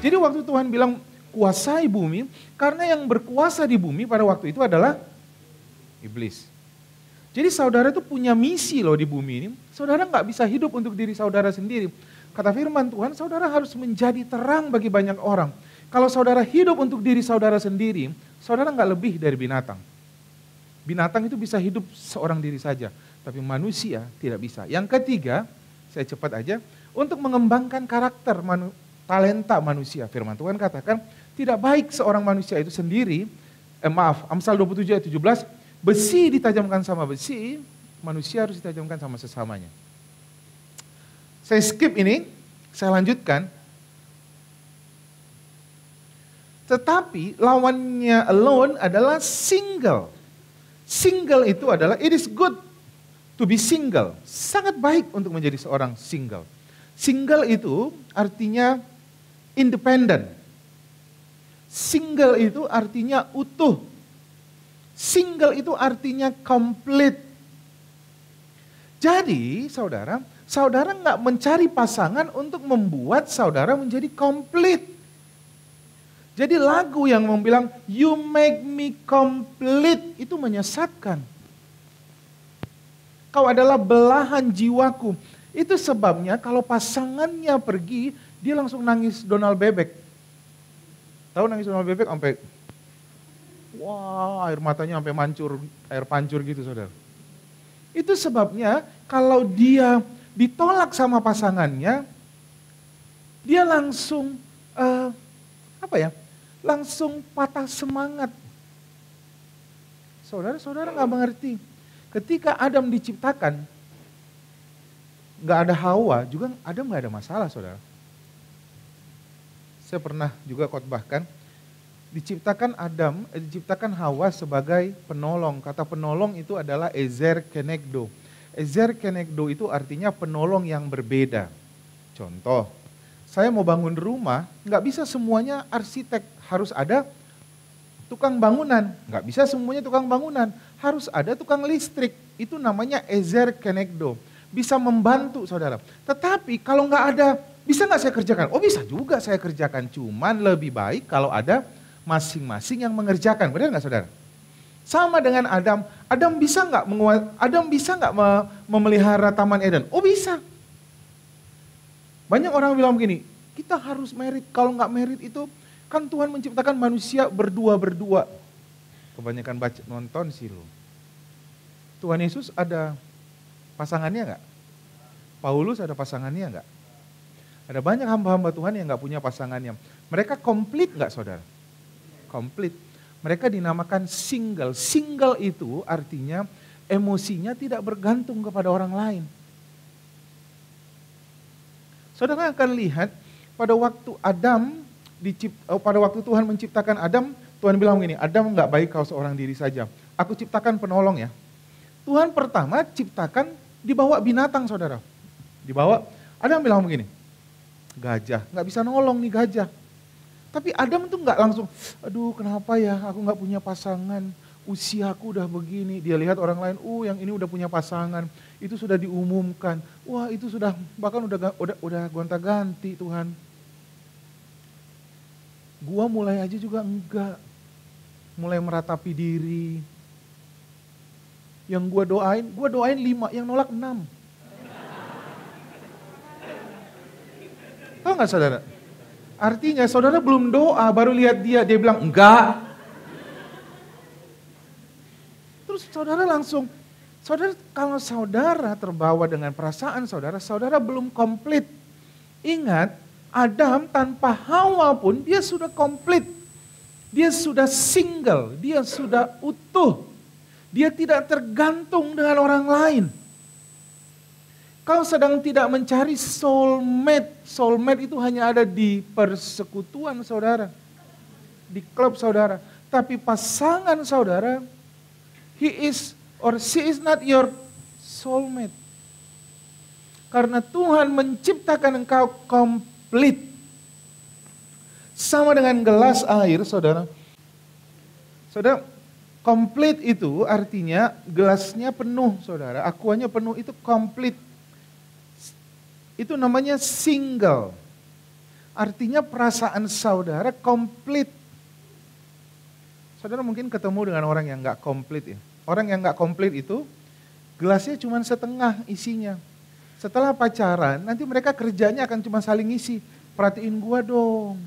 Jadi waktu Tuhan bilang kuasai bumi, karena yang berkuasa di bumi pada waktu itu adalah iblis. Jadi saudara itu punya misi loh di bumi ini. Saudara nggak bisa hidup untuk diri saudara sendiri. Kata firman Tuhan, saudara harus menjadi terang bagi banyak orang. Kalau saudara hidup untuk diri saudara sendiri, saudara nggak lebih dari binatang. Binatang itu bisa hidup seorang diri saja, tapi manusia tidak bisa. Yang ketiga, saya cepat aja, untuk mengembangkan karakter talenta manusia. Firman Tuhan katakan tidak baik seorang manusia itu sendiri, eh, maaf, Amsal 27 ayat 17, besi ditajamkan sama besi, manusia harus ditajamkan sama sesamanya. Saya skip ini, saya lanjutkan. Tetapi lawannya alone adalah single. Single itu adalah it is good to be single. Sangat baik untuk menjadi seorang single. Single itu artinya independen. Single itu artinya utuh. Single itu artinya komplit. Jadi saudara, saudara nggak mencari pasangan untuk membuat saudara menjadi komplit. Jadi lagu yang membilang you make me complete itu menyesatkan. Kau adalah belahan jiwaku. Itu sebabnya kalau pasangannya pergi, dia langsung nangis Donald Bebek. Tahu nangis Donald Bebek sampai wah air matanya sampai mancur, air pancur gitu saudara. Itu sebabnya kalau dia ditolak sama pasangannya, dia langsung uh, apa ya? Langsung patah semangat. Saudara-saudara nggak mengerti. Ketika Adam diciptakan, nggak ada Hawa, juga Adam nggak ada masalah, saudara saya pernah juga khotbahkan, diciptakan Adam, eh, diciptakan Hawa sebagai penolong. Kata penolong itu adalah Ezer Kenegdo. Ezer Kenegdo itu artinya penolong yang berbeda. Contoh, saya mau bangun rumah, nggak bisa semuanya arsitek, harus ada tukang bangunan. Nggak bisa semuanya tukang bangunan, harus ada tukang listrik. Itu namanya Ezer Kenegdo. Bisa membantu saudara. Tetapi kalau nggak ada bisa nggak saya kerjakan? Oh bisa juga saya kerjakan, cuman lebih baik kalau ada masing-masing yang mengerjakan. Benar nggak saudara? Sama dengan Adam, Adam bisa nggak menguat? Adam bisa nggak memelihara Taman Eden? Oh bisa. Banyak orang bilang begini, kita harus merit. Kalau nggak merit itu kan Tuhan menciptakan manusia berdua berdua. Kebanyakan baca nonton sih lo. Tuhan Yesus ada pasangannya nggak? Paulus ada pasangannya nggak? Ada banyak hamba-hamba Tuhan yang nggak punya pasangannya. Mereka komplit nggak saudara? Komplit. Mereka dinamakan single. Single itu artinya emosinya tidak bergantung kepada orang lain. Saudara akan lihat pada waktu Adam dicipta, eh, pada waktu Tuhan menciptakan Adam, Tuhan bilang begini, Adam nggak baik kau seorang diri saja. Aku ciptakan penolong ya. Tuhan pertama ciptakan dibawa binatang saudara. Dibawa, Adam bilang begini, gajah. Nggak bisa nolong nih gajah. Tapi Adam tuh nggak langsung, aduh kenapa ya aku nggak punya pasangan, Usiaku udah begini. Dia lihat orang lain, uh yang ini udah punya pasangan, itu sudah diumumkan. Wah itu sudah, bahkan udah udah, udah gonta-ganti Tuhan. Gua mulai aja juga enggak, mulai meratapi diri. Yang gua doain, gua doain lima, yang nolak enam. Tahu nggak saudara? Artinya saudara belum doa, baru lihat dia, dia bilang enggak. Terus saudara langsung, saudara kalau saudara terbawa dengan perasaan saudara, saudara belum komplit. Ingat, Adam tanpa Hawa pun dia sudah komplit. Dia sudah single, dia sudah utuh. Dia tidak tergantung dengan orang lain. Kau sedang tidak mencari soulmate. Soulmate itu hanya ada di persekutuan saudara. Di klub saudara. Tapi pasangan saudara, he is or she is not your soulmate. Karena Tuhan menciptakan engkau komplit. Sama dengan gelas air, saudara. Saudara, komplit itu artinya gelasnya penuh, saudara. Akuannya penuh itu komplit itu namanya single. Artinya perasaan saudara komplit. Saudara mungkin ketemu dengan orang yang nggak komplit ya. Orang yang nggak komplit itu gelasnya cuma setengah isinya. Setelah pacaran, nanti mereka kerjanya akan cuma saling ngisi. Perhatiin gua dong.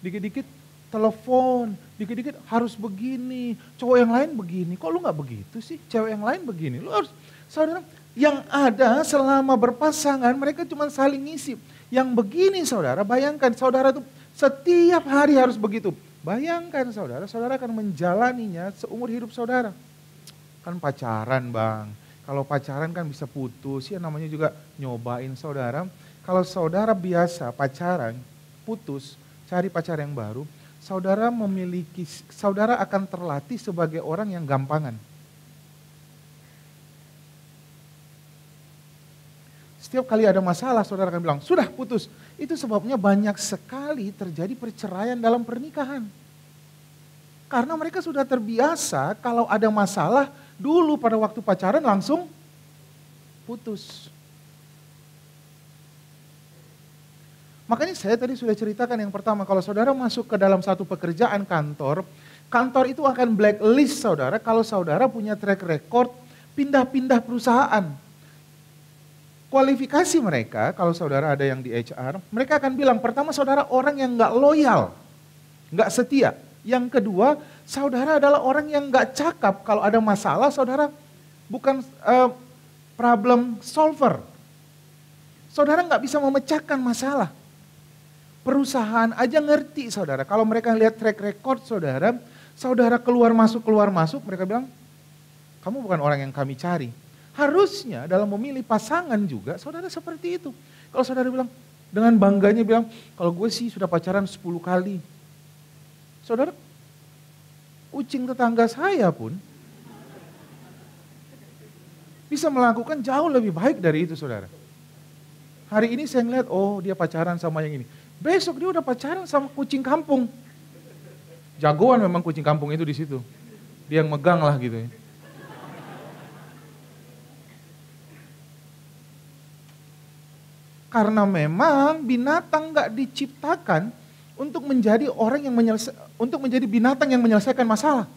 Dikit-dikit telepon, dikit-dikit harus begini. Cowok yang lain begini. Kok lu nggak begitu sih? Cewek yang lain begini. Lu harus saudara yang ada selama berpasangan mereka cuma saling ngisi. Yang begini saudara, bayangkan saudara itu setiap hari harus begitu. Bayangkan saudara, saudara akan menjalaninya seumur hidup saudara. Kan pacaran bang, kalau pacaran kan bisa putus, ya namanya juga nyobain saudara. Kalau saudara biasa pacaran, putus, cari pacar yang baru, saudara memiliki, saudara akan terlatih sebagai orang yang gampangan. Setiap kali ada masalah, saudara akan bilang, sudah putus. Itu sebabnya banyak sekali terjadi perceraian dalam pernikahan. Karena mereka sudah terbiasa kalau ada masalah, dulu pada waktu pacaran langsung putus. Makanya saya tadi sudah ceritakan yang pertama, kalau saudara masuk ke dalam satu pekerjaan kantor, kantor itu akan blacklist saudara kalau saudara punya track record pindah-pindah perusahaan. Kualifikasi mereka, kalau saudara ada yang di HR, mereka akan bilang, pertama saudara orang yang gak loyal, gak setia. Yang kedua, saudara adalah orang yang gak cakap. Kalau ada masalah, saudara bukan uh, problem solver. Saudara gak bisa memecahkan masalah. Perusahaan aja ngerti saudara. Kalau mereka lihat track record saudara, saudara keluar masuk keluar masuk, mereka bilang, kamu bukan orang yang kami cari. Harusnya dalam memilih pasangan juga saudara seperti itu. Kalau saudara bilang dengan bangganya bilang, kalau gue sih sudah pacaran 10 kali. Saudara, kucing tetangga saya pun bisa melakukan jauh lebih baik dari itu saudara. Hari ini saya ngeliat, oh dia pacaran sama yang ini. Besok dia udah pacaran sama kucing kampung. Jagoan memang kucing kampung itu di situ. Dia yang megang lah gitu ya. Karena memang binatang nggak diciptakan untuk menjadi orang yang menyelesa, untuk menjadi binatang yang menyelesaikan masalah.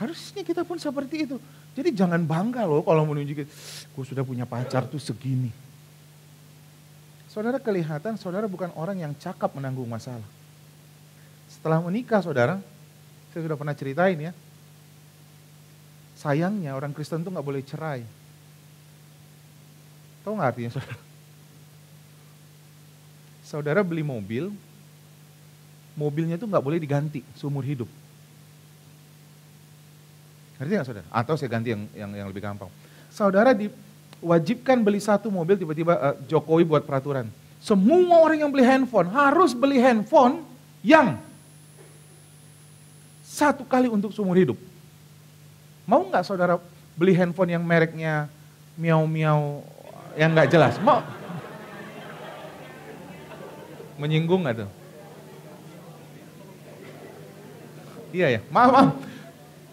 Harusnya kita pun seperti itu. Jadi jangan bangga loh kalau menunjukkan, gue sudah punya pacar tuh segini. Saudara kelihatan saudara bukan orang yang cakap menanggung masalah. Setelah menikah saudara, saya sudah pernah ceritain ya. Sayangnya orang Kristen tuh nggak boleh cerai. Tahu nggak artinya saudara? Saudara beli mobil, mobilnya itu nggak boleh diganti seumur hidup. Ngerti nggak saudara? Atau saya ganti yang, yang yang lebih gampang. Saudara diwajibkan beli satu mobil tiba-tiba uh, Jokowi buat peraturan. Semua orang yang beli handphone harus beli handphone yang satu kali untuk seumur hidup. Mau nggak saudara beli handphone yang mereknya miau-miau yang nggak jelas. Mau menyinggung nggak tuh? Iya ya, maaf, maaf.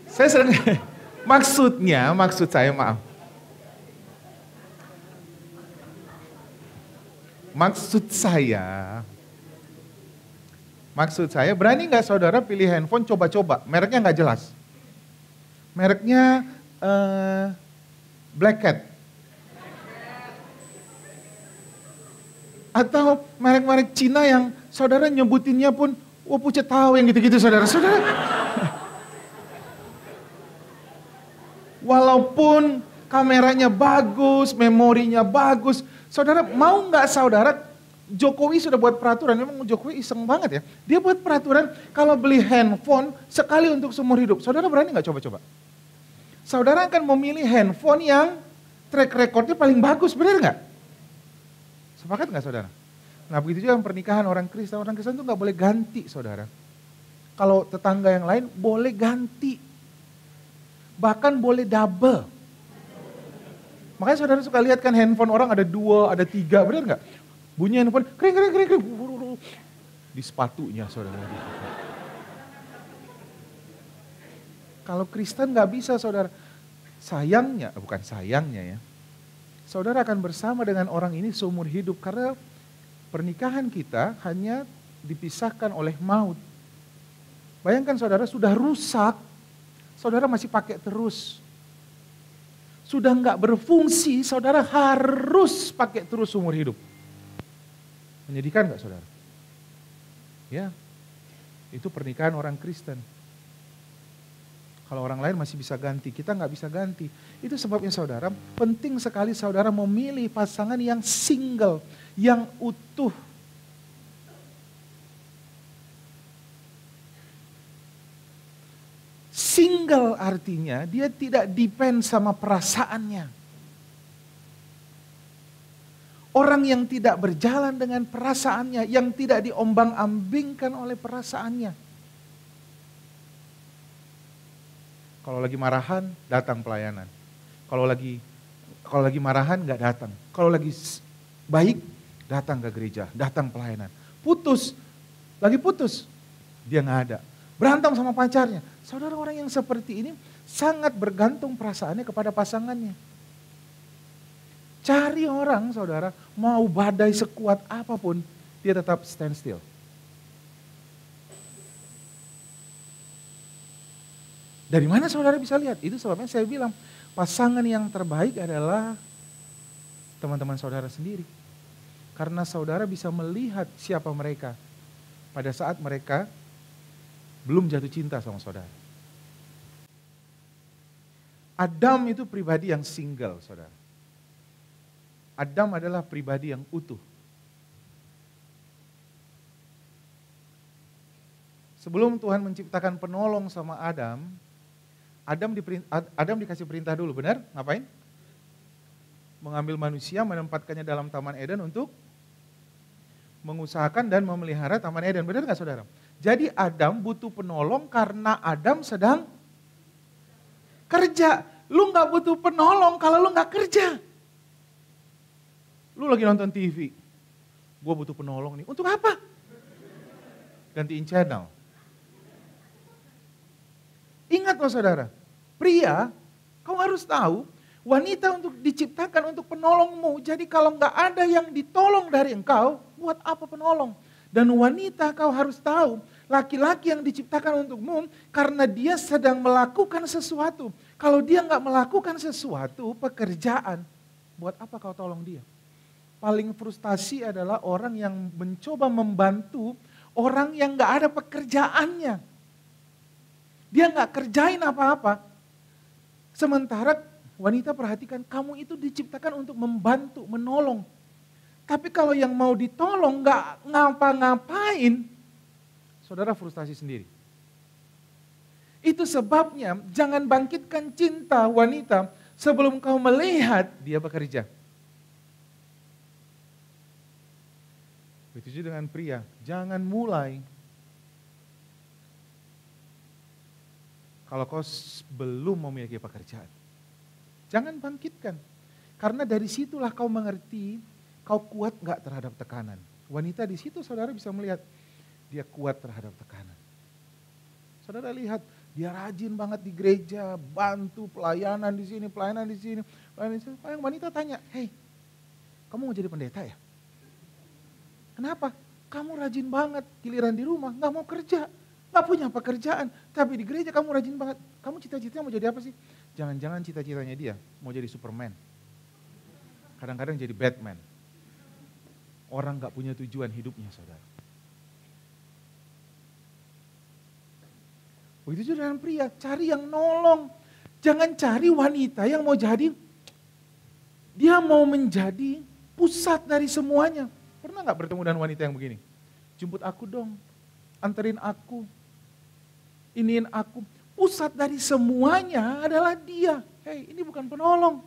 Saya sering, maksudnya, maksud saya maaf. Maksud saya, maksud saya berani nggak saudara pilih handphone coba-coba, mereknya nggak jelas. Mereknya uh, Black Cat. Atau merek-merek Cina yang saudara nyebutinnya pun, wah oh, pucet tahu yang gitu-gitu saudara. Saudara. Walaupun kameranya bagus, memorinya bagus. Saudara, mau nggak saudara, Jokowi sudah buat peraturan, memang Jokowi iseng banget ya. Dia buat peraturan kalau beli handphone sekali untuk seumur hidup. Saudara berani nggak coba-coba? Saudara akan memilih handphone yang track recordnya paling bagus, benar nggak? Sepakat nggak saudara? Nah begitu juga pernikahan orang Kristen. Orang Kristen itu nggak boleh ganti saudara. Kalau tetangga yang lain boleh ganti. Bahkan boleh double. Makanya saudara suka lihat kan handphone orang ada dua, ada tiga, benar nggak? Bunyi handphone, kering, kering, kering, kering. Di sepatunya saudara. Kalau Kristen nggak bisa saudara. Sayangnya, bukan sayangnya ya saudara akan bersama dengan orang ini seumur hidup karena pernikahan kita hanya dipisahkan oleh maut. Bayangkan saudara sudah rusak, saudara masih pakai terus. Sudah nggak berfungsi, saudara harus pakai terus seumur hidup. Menyedihkan nggak saudara? Ya, itu pernikahan orang Kristen. Kalau orang lain masih bisa ganti, kita nggak bisa ganti. Itu sebabnya saudara, penting sekali saudara memilih pasangan yang single, yang utuh. Single artinya dia tidak depend sama perasaannya. Orang yang tidak berjalan dengan perasaannya, yang tidak diombang-ambingkan oleh perasaannya Kalau lagi marahan, datang pelayanan. Kalau lagi kalau lagi marahan nggak datang. Kalau lagi baik, datang ke gereja, datang pelayanan. Putus, lagi putus, dia nggak ada. Berantem sama pacarnya. Saudara orang yang seperti ini sangat bergantung perasaannya kepada pasangannya. Cari orang saudara, mau badai sekuat apapun, dia tetap standstill. still. Dari mana saudara bisa lihat? Itu sebabnya saya bilang pasangan yang terbaik adalah teman-teman saudara sendiri. Karena saudara bisa melihat siapa mereka pada saat mereka belum jatuh cinta sama saudara. Adam itu pribadi yang single, saudara. Adam adalah pribadi yang utuh. Sebelum Tuhan menciptakan penolong sama Adam, Adam diperintah, Adam dikasih perintah dulu, benar? Ngapain? Mengambil manusia, menempatkannya dalam Taman Eden untuk mengusahakan dan memelihara Taman Eden. Benar nggak saudara? Jadi Adam butuh penolong karena Adam sedang kerja. Lu nggak butuh penolong kalau lu nggak kerja. Lu lagi nonton TV. Gue butuh penolong nih. Untuk apa? Gantiin channel. Ingat loh saudara, pria, kau harus tahu wanita untuk diciptakan untuk penolongmu. Jadi kalau nggak ada yang ditolong dari engkau, buat apa penolong? Dan wanita kau harus tahu, laki-laki yang diciptakan untukmu karena dia sedang melakukan sesuatu. Kalau dia nggak melakukan sesuatu, pekerjaan, buat apa kau tolong dia? Paling frustasi adalah orang yang mencoba membantu orang yang nggak ada pekerjaannya. Dia nggak kerjain apa-apa, Sementara wanita perhatikan kamu itu diciptakan untuk membantu, menolong. Tapi kalau yang mau ditolong nggak ngapa-ngapain, saudara frustasi sendiri. Itu sebabnya jangan bangkitkan cinta wanita sebelum kau melihat dia bekerja. Begitu dengan pria, jangan mulai kalau kau belum memiliki pekerjaan. Jangan bangkitkan. Karena dari situlah kau mengerti kau kuat nggak terhadap tekanan. Wanita di situ saudara bisa melihat dia kuat terhadap tekanan. Saudara lihat dia rajin banget di gereja, bantu pelayanan di sini, pelayanan di sini, pelayanan di Yang wanita tanya, hei, kamu mau jadi pendeta ya? Kenapa? Kamu rajin banget, giliran di rumah, nggak mau kerja. Gak punya pekerjaan, tapi di gereja kamu rajin banget. Kamu cita-citanya mau jadi apa sih? Jangan-jangan cita-citanya dia mau jadi Superman. Kadang-kadang jadi Batman. Orang gak punya tujuan hidupnya saudara. Begitu juga dengan pria, cari yang nolong. Jangan cari wanita yang mau jadi, dia mau menjadi pusat dari semuanya. Pernah nggak bertemu dengan wanita yang begini? Jemput aku dong, anterin aku, iniin aku. Pusat dari semuanya adalah dia. Hei, ini bukan penolong.